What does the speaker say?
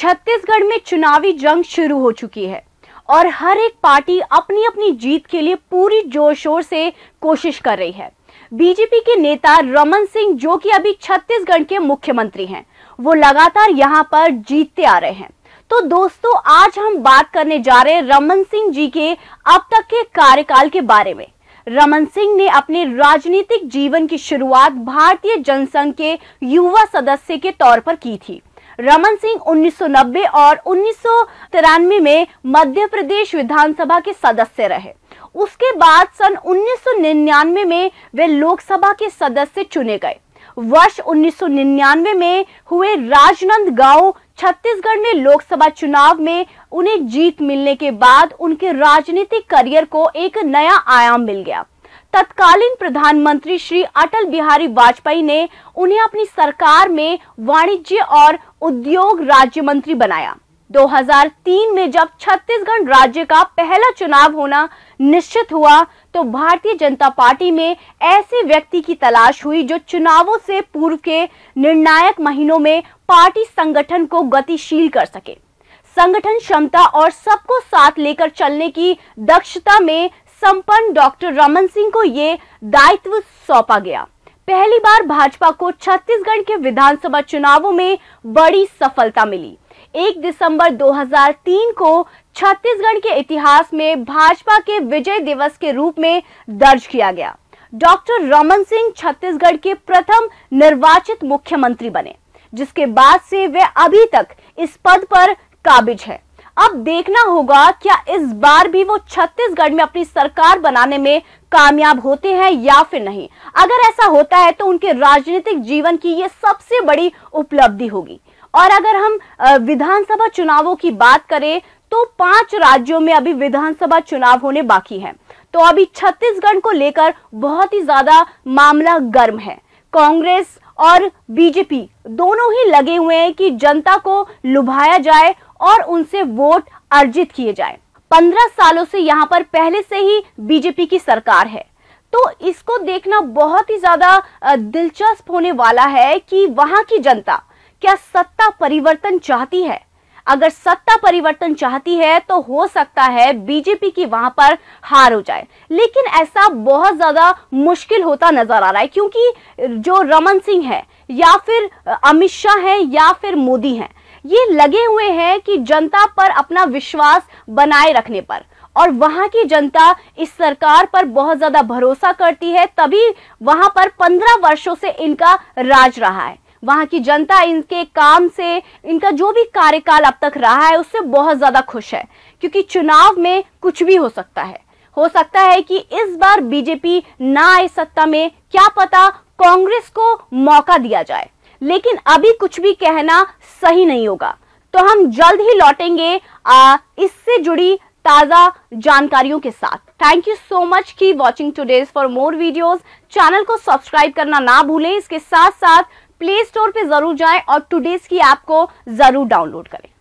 छत्तीसगढ़ में चुनावी जंग शुरू हो चुकी है और हर एक पार्टी अपनी अपनी जीत के लिए पूरी जोर शोर से कोशिश कर रही है बीजेपी के नेता रमन सिंह जो कि अभी छत्तीसगढ़ के मुख्यमंत्री हैं वो लगातार यहाँ पर जीतते आ रहे हैं तो दोस्तों आज हम बात करने जा रहे हैं रमन सिंह जी के अब तक के कार्यकाल के बारे में रमन सिंह ने अपने राजनीतिक जीवन की शुरुआत भारतीय जनसंघ के युवा सदस्य के तौर पर की थी रमन सिंह 1990 और उन्नीस में मध्य प्रदेश विधानसभा के सदस्य रहे उसके बाद सन 1999 में वे लोकसभा के सदस्य चुने गए वर्ष 1999 में हुए राजनंद गांव छत्तीसगढ़ में लोकसभा चुनाव में उन्हें जीत मिलने के बाद उनके राजनीतिक करियर को एक नया आयाम मिल गया तत्कालीन प्रधानमंत्री श्री अटल बिहारी वाजपेयी ने उन्हें अपनी सरकार में वाणिज्य और उद्योग राज्य मंत्री बनाया 2003 में जब छत्तीसगढ़ राज्य का पहला चुनाव होना निश्चित हुआ तो भारतीय जनता पार्टी में ऐसे व्यक्ति की तलाश हुई जो चुनावों से पूर्व के निर्णायक महीनों में पार्टी संगठन को गतिशील कर सके संगठन क्षमता और सबको साथ लेकर चलने की दक्षता में संपन्न डॉक्टर रमन सिंह को ये दायित्व सौंपा गया पहली बार भाजपा को छत्तीसगढ़ के विधानसभा चुनावों में बड़ी सफलता मिली 1 दिसंबर 2003 को छत्तीसगढ़ के इतिहास में भाजपा के विजय दिवस के रूप में दर्ज किया गया डॉक्टर रमन सिंह छत्तीसगढ़ के प्रथम निर्वाचित मुख्यमंत्री बने जिसके बाद से वे अभी तक इस पद पर काबिज है अब देखना होगा क्या इस बार भी वो छत्तीसगढ़ में अपनी सरकार बनाने में कामयाब होते हैं या फिर नहीं अगर ऐसा होता है तो उनके राजनीतिक जीवन की ये सबसे बड़ी उपलब्धि होगी और अगर हम विधानसभा चुनावों की बात करें तो पांच राज्यों में अभी विधानसभा चुनाव होने बाकी हैं। तो अभी छत्तीसगढ़ को लेकर बहुत ही ज्यादा मामला गर्म है कांग्रेस और बीजेपी दोनों ही लगे हुए हैं कि जनता को लुभाया जाए और उनसे वोट अर्जित किए जाए पंद्रह सालों से यहाँ पर पहले से ही बीजेपी की सरकार है तो इसको देखना बहुत ही ज्यादा दिलचस्प होने वाला है कि वहां की जनता क्या सत्ता परिवर्तन चाहती है अगर सत्ता परिवर्तन चाहती है तो हो सकता है बीजेपी की वहां पर हार हो जाए लेकिन ऐसा बहुत ज्यादा मुश्किल होता नजर आ रहा है क्योंकि जो रमन सिंह है या फिर अमित शाह है या फिर मोदी हैं ये लगे हुए हैं कि जनता पर अपना विश्वास बनाए रखने पर और वहां की जनता इस सरकार पर बहुत ज़्यादा भरोसा करती है तभी वहां पर पंद्रह वर्षों से इनका राज रहा है वहां की जनता इनके काम से इनका जो भी कार्यकाल अब तक रहा है उससे बहुत ज़्यादा खुश है क्योंकि चुनाव में कुछ भी हो सकता है हो सकता है कि इस बार बीजेपी ना आए सत्ता में क्या पता कांग्रेस को मौका दिया जाए लेकिन अभी कुछ भी कहना सही नहीं होगा तो हम जल्द ही लौटेंगे इससे जुड़ी ताज़ा जानकारियों के साथ थैंक यू सो मच की watching today's for more videos channel को सब्सक्राइब करना ना भूलें इसके साथ साथ प्ले स्टोर पे जरूर जाएं और टूडेज की ऐप को जरूर डाउनलोड करें